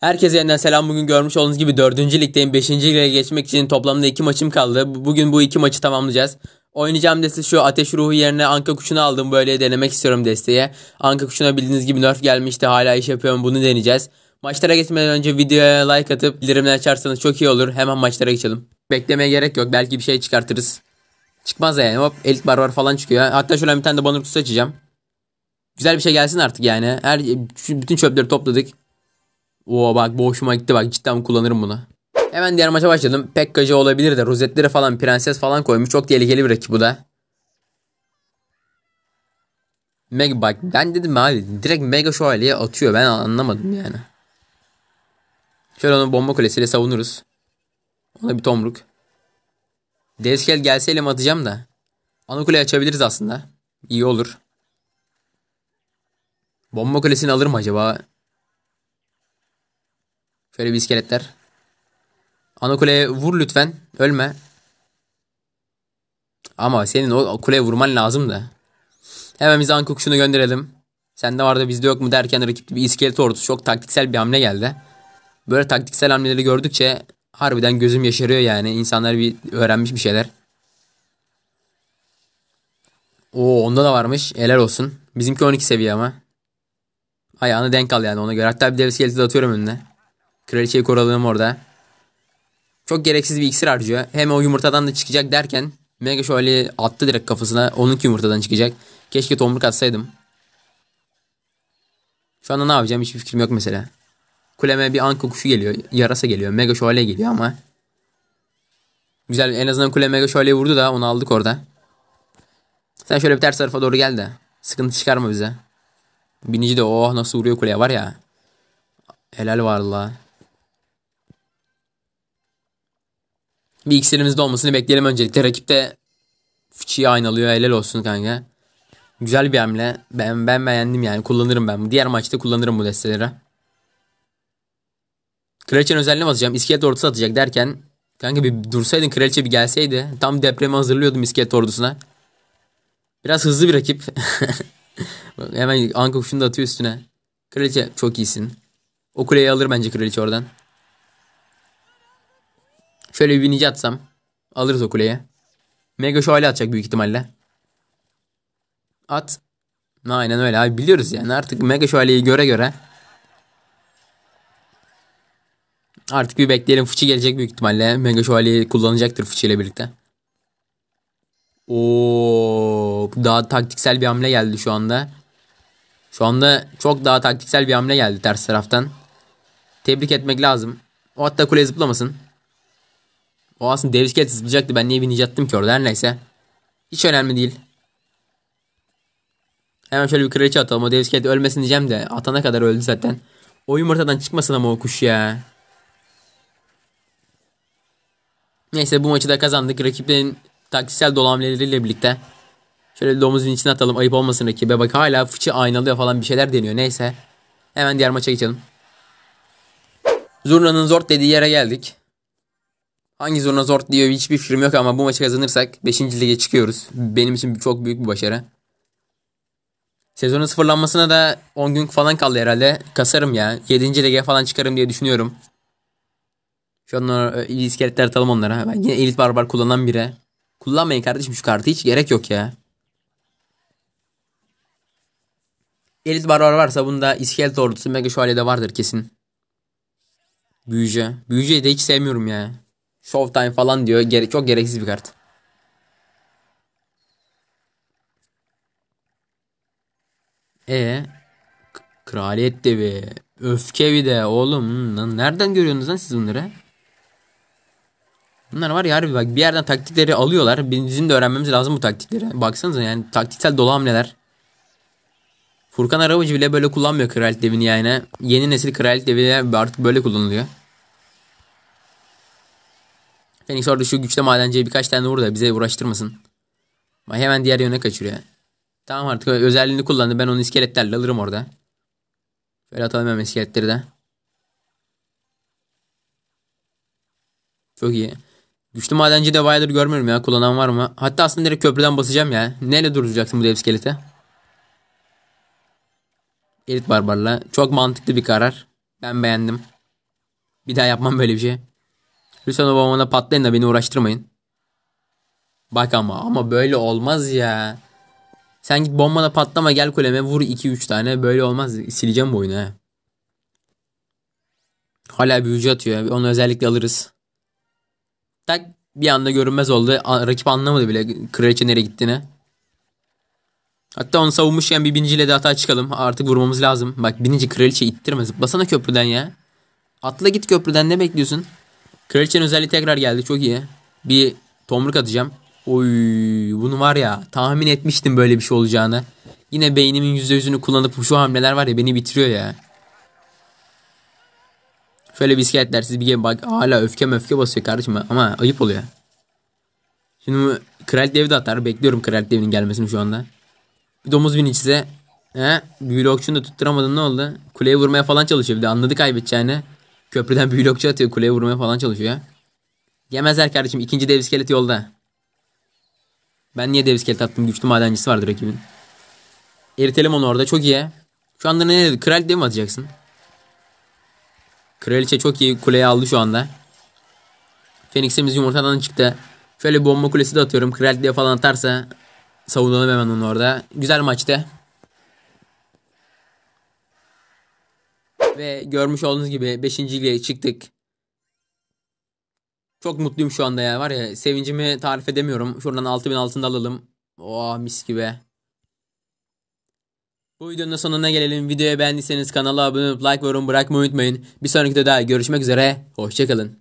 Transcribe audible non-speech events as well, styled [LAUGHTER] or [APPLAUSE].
Herkese yeniden selam. Bugün görmüş olduğunuz gibi 4. ligdeyim. 5. lige geçmek için toplamda 2 maçım kaldı. Bugün bu 2 maçı tamamlayacağız. Oynayacağım desteği şu ateş ruhu yerine anka kuşunu aldım. Böyle denemek istiyorum desteğe. Anka kuşuna bildiğiniz gibi nerf gelmişti. Hala iş yapıyorum. Bunu deneyeceğiz. Maçlara geçmeden önce videoya like atıp bildirimler açarsanız çok iyi olur. Hemen maçlara geçelim. Beklemeye gerek yok. Belki bir şey çıkartırız. Çıkmaz yani. Hop elit bar var falan çıkıyor. Hatta şöyle bir tane de banner kutusu açacağım. Güzel bir şey gelsin artık yani. Her, bütün çöpleri topladık. Oo bak bu hoşuma gitti bak cidden kullanırım bunu. Hemen diğer maça başladım. Pekkacı olabilir de rozetleri falan prenses falan koymuş. Çok tehlikeli bir rakip bu da. Mega bak ben dedim abi direkt Mega Şövalye'ye atıyor. Ben anlamadım yani. Şöyle onu bomba kulesiyle savunuruz. Ona bir tomruk. Devskel gelseyle mi atacağım da. Ana kuleyi açabiliriz aslında. İyi olur. Bomba kulesini alırım acaba? Şöyle bir iskeletler. Ana kuleye vur lütfen. Ölme. Ama senin o kuleye vurman lazım da. Hemen biz Ankuk şunu gönderelim. Sende vardı bizde yok mu derken rakipte bir iskelet ordusu çok taktiksel bir hamle geldi. Böyle taktiksel hamleleri gördükçe harbiden gözüm yaşarıyor yani. İnsanlar bir öğrenmiş bir şeyler. O, onda da varmış. Helal olsun. Bizimki 12 seviye ama. Ayağını denk al yani ona göre. Hatta bir dev iskeleti de atıyorum önüne. Kraliçeyi koralım orada. Çok gereksiz bir iksir harcıyor. Hem o yumurtadan da çıkacak derken Mega şöyle attı direkt kafasına. Onunki yumurtadan çıkacak. Keşke tomruk atsaydım. Şu anda ne yapacağım hiçbir fikrim yok mesela. Kuleme bir anka kuşu geliyor. Yarasa geliyor. Mega şöyle geliyor ama. Güzel en azından kule Mega şöyle vurdu da onu aldık orada. Sen şöyle bir ters tarafa doğru gel de. Sıkıntı çıkarma bize. Binici de oh nasıl vuruyor kuleye var ya. Helal var la. bir iksirimizde olmasını bekleyelim öncelikle. Rakip de fıçıyı aynalıyor. Helal olsun kanka. Güzel bir hamle. Ben ben beğendim yani. Kullanırım ben. Diğer maçta kullanırım bu desteleri. Kraliçenin özelliğine basacağım. İskelet ordusu atacak derken. Kanka bir dursaydın kraliçe bir gelseydi. Tam depremi hazırlıyordum iskelet ordusuna. Biraz hızlı bir rakip. [LAUGHS] Hemen anka kuşunu da atıyor üstüne. Kraliçe çok iyisin. O kuleyi alır bence kraliçe oradan. Şöyle bir binici atsam. Alırız o kuleye. Mega şöyle atacak büyük ihtimalle. At. Aynen öyle abi biliyoruz yani artık Mega Şövalye'yi göre göre. Artık bir bekleyelim fıçı gelecek büyük ihtimalle. Mega Şövalye'yi kullanacaktır fıçı ile birlikte. Oo, daha taktiksel bir hamle geldi şu anda. Şu anda çok daha taktiksel bir hamle geldi ters taraftan. Tebrik etmek lazım. O hatta kule zıplamasın. O aslında dev iskelet zıplayacaktı. Ben niye bineceğim ki orada her neyse. Hiç önemli değil. Hemen şöyle bir kraliçe atalım. O dev iskelet ölmesin diyeceğim de atana kadar öldü zaten. O yumurtadan çıkmasın ama o kuş ya. Neyse bu maçı da kazandık. Rakiplerin taktiksel dolamleleriyle birlikte. Şöyle domuzun içine atalım. Ayıp olmasın rakibe. Bak hala fıçı aynalıyor falan bir şeyler deniyor. Neyse. Hemen diğer maça geçelim. Zurna'nın zor dediği yere geldik. Hangi zoruna zor diye hiçbir fikrim yok ama bu maçı kazanırsak 5. lige çıkıyoruz. Benim için çok büyük bir başarı. Sezonun sıfırlanmasına da 10 gün falan kaldı herhalde. Kasarım ya. 7. lige falan çıkarım diye düşünüyorum. Şu an e, iskeletler atalım onlara. Ben yine elit barbar kullanan bire. Kullanmayın kardeşim şu kartı hiç gerek yok ya. Elit barbar varsa bunda iskelet ordusu mega şövalye de vardır kesin. Büyüce. Büyüceyi de hiç sevmiyorum ya. Showtime falan diyor. Gere çok gereksiz bir kart. E Kraliyet devi. Öfke bir de oğlum. Lan nereden görüyorsunuz lan siz bunları? Bunlar var ya harbi bak bir yerden taktikleri alıyorlar. Bizim de öğrenmemiz lazım bu taktikleri. Baksanıza yani taktiksel dolu hamleler. Furkan Arabacı bile böyle kullanmıyor kraliyet devini yani. Yeni nesil kraliyet devini artık böyle kullanılıyor. Phoenix orada şu güçte madenciye birkaç tane vur bize uğraştırmasın. Ama hemen diğer yöne kaçırıyor. Tamam artık özelliğini kullandı. Ben onu iskeletlerle alırım orada. Şöyle atalım hemen iskeletleri de. Çok iyi. Güçlü madenci de bayağıdır görmüyorum ya. Kullanan var mı? Hatta aslında direkt köprüden basacağım ya. Neyle duracaksın bu dev iskeleti? Elit barbarla. Çok mantıklı bir karar. Ben beğendim. Bir daha yapmam böyle bir şey. Lütfen Obama'na patlayın da beni uğraştırmayın. Bak ama ama böyle olmaz ya. Sen git bombana patlama gel kuleme vur 2-3 tane böyle olmaz. Sileceğim bu oyunu he. Hala büyücü atıyor. Onu özellikle alırız. Tak bir anda görünmez oldu. Rakip anlamadı bile kraliçe nereye gittiğini. Hatta onu savunmuşken bir biniciyle de hata çıkalım. Artık vurmamız lazım. Bak binici kraliçe ittirme. Zıplasana köprüden ya. Atla git köprüden ne bekliyorsun? Kraliçenin özelliği tekrar geldi. Çok iyi. Bir tomruk atacağım. Oy bunu var ya tahmin etmiştim böyle bir şey olacağını. Yine beynimin %100'ünü kullanıp şu hamleler var ya beni bitiriyor ya. Şöyle bir iskeletler siz bir gemi bak hala öfke öfke basıyor kardeşim ama ayıp oluyor. Şimdi kral devi de atar. Bekliyorum kral devinin gelmesini şu anda. Bir domuz bin içse. He? Büyülü okçunu da tutturamadım ne oldu? Kuleye vurmaya falan çalışıyor bir de anladı kaybedeceğini. Köprüden büyülü okçu atıyor. Kuleye vurmaya falan çalışıyor. Yemezler kardeşim. ikinci dev iskelet yolda. Ben niye dev iskelet attım? Güçlü madencisi vardır rakibin. Eritelim onu orada. Çok iyi. Şu anda ne dedi? Kral dev mi atacaksın? Kraliçe çok iyi kuleye aldı şu anda. Phoenix'imiz yumurtadan çıktı. Şöyle bomba kulesi de atıyorum. Kral diye falan atarsa savunalım hemen onu orada. Güzel maçtı. Ve görmüş olduğunuz gibi 5. lige çıktık. Çok mutluyum şu anda ya. Var ya sevincimi tarif edemiyorum. Şuradan 6000 altında alalım. Oh mis gibi. Bu videonun sonuna gelelim. Videoyu beğendiyseniz kanala abone olup like ve yorum bırakmayı unutmayın. Bir sonraki videoda görüşmek üzere. Hoşçakalın.